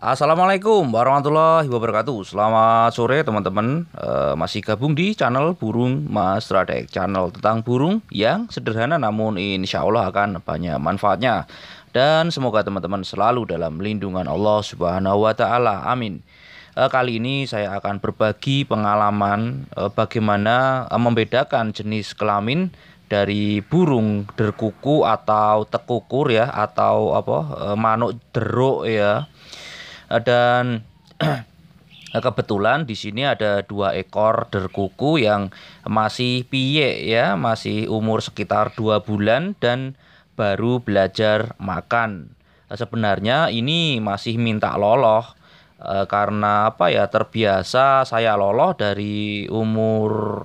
Assalamualaikum warahmatullahi wabarakatuh Selamat sore teman-teman e, Masih gabung di channel Burung Mas Radek Channel tentang burung yang sederhana namun insya Allah akan banyak manfaatnya Dan semoga teman-teman selalu dalam lindungan Allah subhanahu wa ta'ala Amin e, Kali ini saya akan berbagi pengalaman e, Bagaimana membedakan jenis kelamin dari burung derkuku atau tekukur ya atau apa manuk deruk ya Eh, dan eh, kebetulan di sini ada dua ekor derkuku yang masih piye ya, masih umur sekitar dua bulan dan baru belajar makan. Eh, sebenarnya ini masih minta loloh karena apa ya terbiasa saya loloh dari umur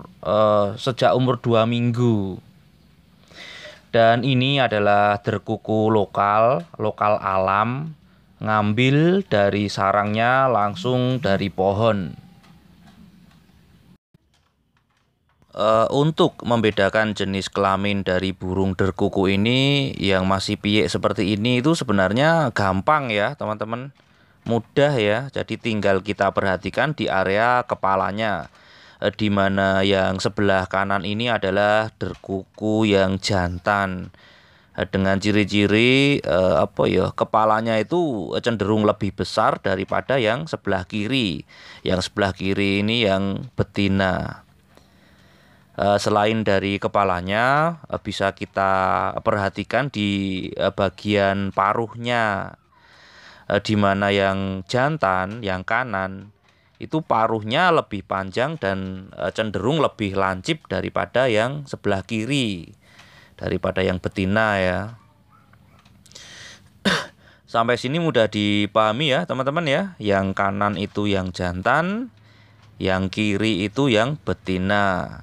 sejak umur dua minggu. Dan ini adalah derkuku lokal, lokal alam ngambil dari sarangnya langsung dari pohon. Eh, untuk membedakan jenis kelamin dari burung derkuku ini yang masih piyek seperti ini itu sebenarnya gampang ya teman-teman mudah ya jadi tinggal kita perhatikan di area kepalanya uh, di mana yang sebelah kanan ini adalah derkuku yang jantan Eh, dengan ciri-ciri eh, apa ya kepalanya itu cenderung lebih besar daripada yang sebelah kiri yang sebelah kiri ini yang betina eh, selain dari kepalanya eh, bisa kita perhatikan di eh, bagian paruhnya eh, di mana yang jantan yang kanan itu paruhnya lebih panjang dan eh, cenderung lebih lancip daripada yang sebelah kiri daripada yang betina ya. Sampai sini mudah dipahami ya teman-teman ya. Yang kanan itu yang jantan, yang kiri itu yang betina.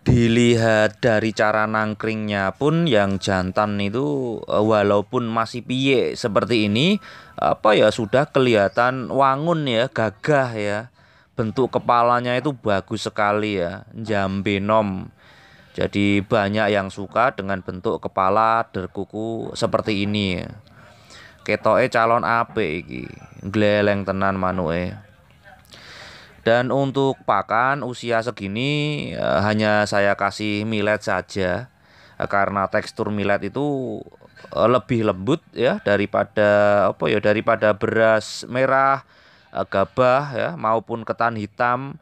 Dilihat dari cara nangkringnya pun yang jantan itu eh, walaupun masih piye seperti ini apa ya sudah kelihatan wangun ya, gagah ya. Bentuk kepalanya itu bagus sekali ya, jambenom jadi banyak yang suka dengan bentuk kepala derkuku seperti ini. Ketoke calon ape iki, gleleng tenan manuke. Dan untuk pakan usia segini eh, hanya saya kasih millet saja eh, karena tekstur millet itu eh, lebih lembut ya daripada apa ya daripada beras merah gabah ya maupun ketan hitam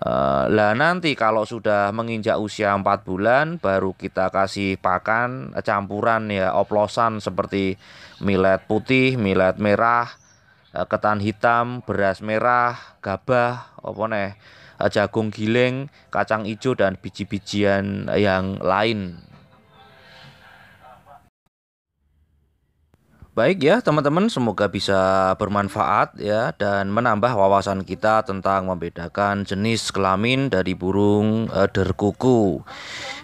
Eh, lah nanti kalau sudah menginjak usia 4 bulan baru kita kasih pakan eh, campuran ya oplosan seperti milet putih, milet merah, eh, ketan hitam, beras merah, gabah, apa nih, jagung giling, kacang hijau dan biji-bijian yang lain Baik ya teman-teman, semoga bisa bermanfaat ya dan menambah wawasan kita tentang membedakan jenis kelamin dari burung eh, derkuku.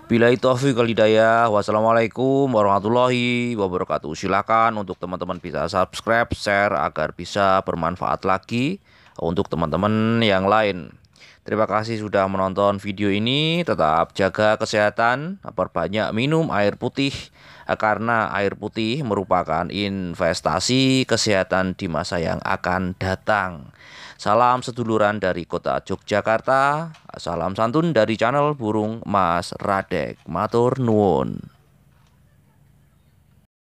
Bila itu wal hidayah, wassalamualaikum warahmatullahi wabarakatuh. Silakan untuk teman-teman bisa subscribe, share agar bisa bermanfaat lagi untuk teman-teman yang lain. Terima kasih sudah menonton video ini. Tetap jaga kesehatan, perbanyak minum air putih karena air putih merupakan investasi kesehatan di masa yang akan datang. Salam seduluran dari Kota Yogyakarta. Salam santun dari channel Burung Mas Radek. Matur nuwun.